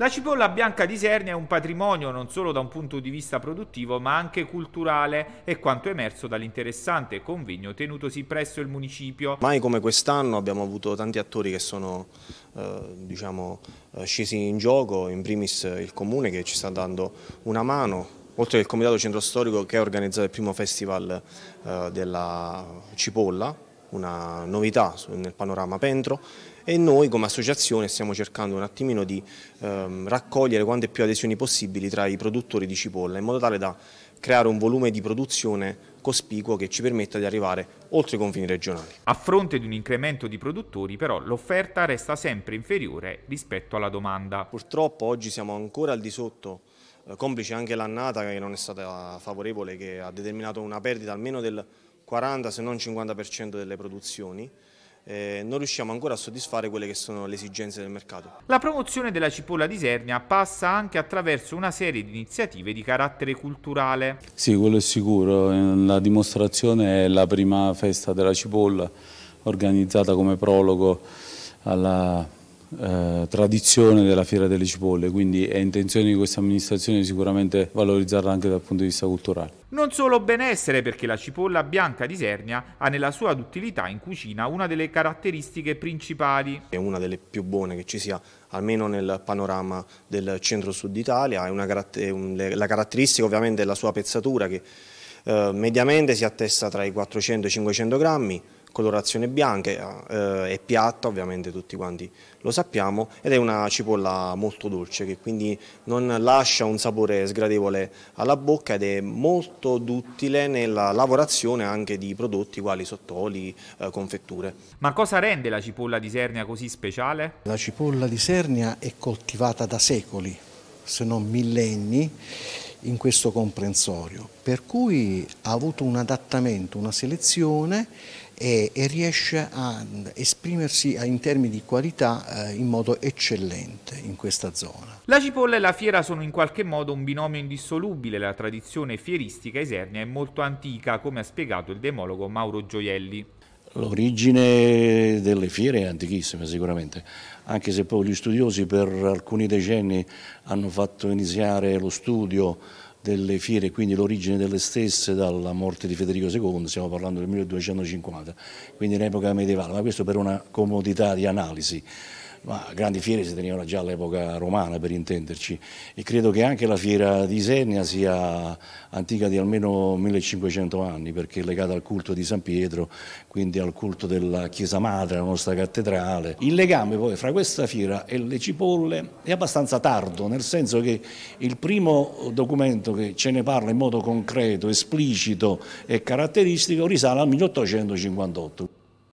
La cipolla bianca di Sernia è un patrimonio non solo da un punto di vista produttivo ma anche culturale e quanto emerso dall'interessante convegno tenutosi presso il municipio. Mai come quest'anno abbiamo avuto tanti attori che sono eh, diciamo, eh, scesi in gioco, in primis il comune che ci sta dando una mano, oltre che il comitato centro storico che ha organizzato il primo festival eh, della cipolla una novità nel panorama Pentro e noi come associazione stiamo cercando un attimino di ehm, raccogliere quante più adesioni possibili tra i produttori di cipolla in modo tale da creare un volume di produzione cospicuo che ci permetta di arrivare oltre i confini regionali. A fronte di un incremento di produttori però l'offerta resta sempre inferiore rispetto alla domanda. Purtroppo oggi siamo ancora al di sotto eh, complice anche l'annata che non è stata favorevole, che ha determinato una perdita almeno del 40 se non 50% delle produzioni, eh, non riusciamo ancora a soddisfare quelle che sono le esigenze del mercato. La promozione della cipolla di Sernia passa anche attraverso una serie di iniziative di carattere culturale. Sì, quello è sicuro. Eh, la dimostrazione è la prima festa della cipolla organizzata come prologo alla eh, tradizione della Fiera delle Cipolle, quindi è intenzione di questa amministrazione sicuramente valorizzarla anche dal punto di vista culturale. Non solo benessere, perché la cipolla bianca di Sernia ha nella sua duttilità in cucina una delle caratteristiche principali. È una delle più buone che ci sia, almeno nel panorama del centro-sud Italia, è una, la caratteristica ovviamente è la sua pezzatura che eh, mediamente si attesta tra i 400 e i 500 grammi, colorazione bianca, eh, è piatta, ovviamente tutti quanti lo sappiamo, ed è una cipolla molto dolce che quindi non lascia un sapore sgradevole alla bocca ed è molto duttile nella lavorazione anche di prodotti quali sottoli, eh, confetture. Ma cosa rende la cipolla di Sernia così speciale? La cipolla di Sernia è coltivata da secoli, se non millenni, in questo comprensorio, per cui ha avuto un adattamento, una selezione e, e riesce a esprimersi in termini di qualità eh, in modo eccellente in questa zona. La cipolla e la fiera sono in qualche modo un binomio indissolubile, la tradizione fieristica esernia è molto antica, come ha spiegato il demologo Mauro Gioielli. L'origine delle fiere è antichissima sicuramente, anche se poi gli studiosi per alcuni decenni hanno fatto iniziare lo studio delle fiere, quindi l'origine delle stesse dalla morte di Federico II, stiamo parlando del 1250, quindi in epoca medievale, ma questo per una comodità di analisi ma grandi fiere si tenevano già all'epoca romana per intenderci e credo che anche la fiera di Isernia sia antica di almeno 1500 anni perché è legata al culto di San Pietro, quindi al culto della chiesa madre, la nostra cattedrale. Il legame poi fra questa fiera e le cipolle è abbastanza tardo, nel senso che il primo documento che ce ne parla in modo concreto, esplicito e caratteristico risale al 1858.